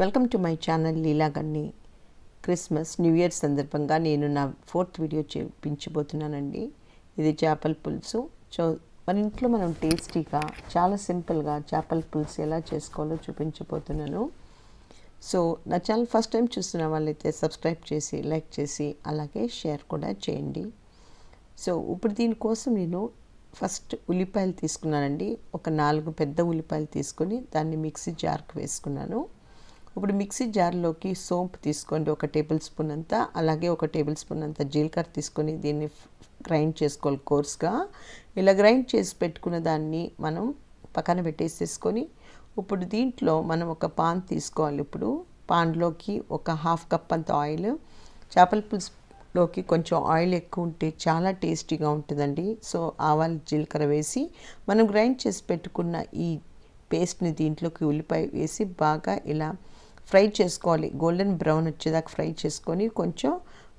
welcome to my channel Leelaganni Christmas new year సందర్భంగా నేను నా ఫోర్త్ వీడియో చేపించబోతున్నానండి ఇది చేపల పులుసు చో మన ఇంట్లో మనం టేస్టీగా చాలా సింపుల్గా చేపల పులుసు ఎలా చేసుకోవాలో చూపించబోతున్నాను సో నా ఛానల్ ఫస్ట్ టైం చూస్తున్న వాళ్ళైతే సబ్స్క్రైబ్ చేసి లైక్ చేసి అలాగే షేర్ కూడా చేయండి సో ఇప్పుడు దీనికోసం నేను ఫస్ట్ ఉల్లిపాయలు తీసుకున్నానండి ఒక నాలుగు పెద్ద ఉల్లిపాయలు తీసుకొని దాన్ని మిక్సీ జార్కి వేసుకున్నాను ఇప్పుడు మిక్సీ జార్లోకి సోంపు తీసుకోండి ఒక టేబుల్ స్పూన్ అంతా అలాగే ఒక టేబుల్ స్పూన్ అంతా జీలకర్ర తీసుకొని దీన్ని గ్రైండ్ చేసుకోవాలి కోర్స్గా ఇలా గ్రైండ్ చేసి పెట్టుకున్న దాన్ని మనం పక్కన పెట్టేసేసుకొని ఇప్పుడు దీంట్లో మనం ఒక పాన్ తీసుకోవాలి ఇప్పుడు పాన్లోకి ఒక హాఫ్ కప్ అంత ఆయిల్ చేపల పులుసులోకి కొంచెం ఆయిల్ ఎక్కువ ఉంటే చాలా టేస్టీగా ఉంటుందండి సో ఆవాలు జీలకర్ర వేసి మనం గ్రైండ్ చేసి పెట్టుకున్న ఈ పేస్ట్ని దీంట్లోకి ఉల్లిపాయ వేసి బాగా ఇలా ఫ్రై చేసుకోవాలి గోల్డెన్ బ్రౌన్ వచ్చేదాకా ఫ్రై చేసుకొని కొంచెం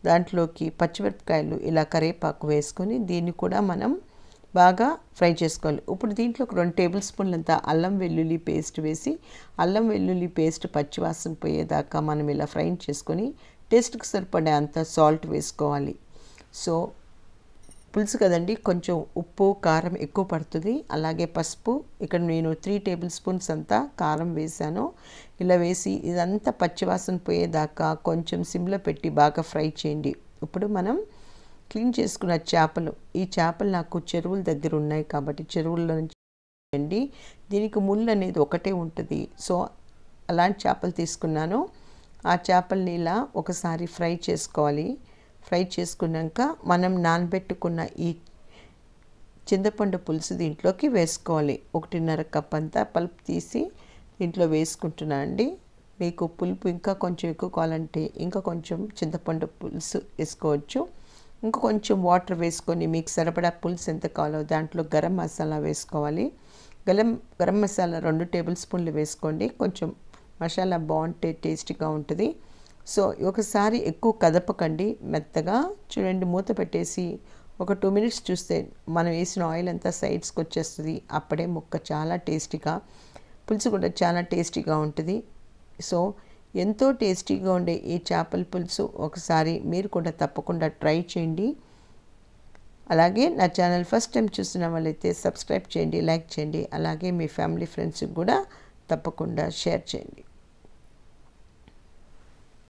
దాంట్లోకి పచ్చిమిరపకాయలు ఇలా కరేపాకు వేసుకొని దీన్ని కూడా మనం బాగా ఫ్రై చేసుకోవాలి ఇప్పుడు దీంట్లో ఒక రెండు టేబుల్ స్పూన్లంత అల్లం వెల్లుల్లి పేస్ట్ వేసి అల్లం వెల్లుల్లి పేస్ట్ పచ్చివాసన పోయేదాకా మనం ఇలా ఫ్రై చేసుకొని టేస్ట్కి సరిపడే అంత సాల్ట్ వేసుకోవాలి సో పులుసు కదండి కొంచెం ఉప్పు కారం ఎక్కువ పడుతుంది అలాగే పసుపు ఇక్కడ నేను త్రీ టేబుల్ స్పూన్స్ అంతా కారం వేసాను ఇలా వేసి ఇదంతా పచ్చివాసన పోయేదాకా కొంచెం సిమ్లో పెట్టి బాగా ఫ్రై చేయండి ఇప్పుడు మనం క్లీన్ చేసుకున్న చేపలు ఈ చేపలు నాకు చెరువుల దగ్గర ఉన్నాయి కాబట్టి చెరువుల్లో నుంచి దీనికి ముళ్ళు అనేది ఒకటే ఉంటుంది సో అలాంటి చేపలు తీసుకున్నాను ఆ చేపల్ని ఇలా ఒకసారి ఫ్రై చేసుకోవాలి ఫ్రై చేసుకున్నాక మనం నానబెట్టుకున్న ఈ చింతపండు పులుసు దీంట్లోకి వేసుకోవాలి ఒకటిన్నర కప్ అంతా పల్పు తీసి దీంట్లో వేసుకుంటున్నా అండి మీకు పులుపు ఇంకా కొంచెం ఎక్కువ కావాలంటే ఇంకా కొంచెం చింతపండు పులుసు వేసుకోవచ్చు ఇంకా కొంచెం వాటర్ వేసుకొని మీకు సరిపడా పులుసు ఎంత కావాలో దాంట్లో గరం మసాలా వేసుకోవాలి గలం గరం మసాలా రెండు టేబుల్ స్పూన్లు వేసుకోండి కొంచెం మసాలా బాగుంటే టేస్టీగా ఉంటుంది సో ఒకసారి ఎక్కువ కదపకండి మెత్తగా చూడండి మూత పెట్టేసి ఒక టూ మినిట్స్ చూస్తే మనం వేసిన ఆయిల్ అంతా సైడ్స్కి వచ్చేస్తుంది అప్పుడే ముక్క చాలా టేస్టీగా పులుసు కూడా చాలా టేస్టీగా ఉంటుంది సో ఎంతో టేస్టీగా ఉండే ఈ చేపల పులుసు ఒకసారి మీరు కూడా తప్పకుండా ట్రై చేయండి అలాగే నా ఛానల్ ఫస్ట్ టైం చూసిన వాళ్ళైతే సబ్స్క్రైబ్ చేయండి లైక్ చేయండి అలాగే మీ ఫ్యామిలీ ఫ్రెండ్స్కి కూడా తప్పకుండా షేర్ చేయండి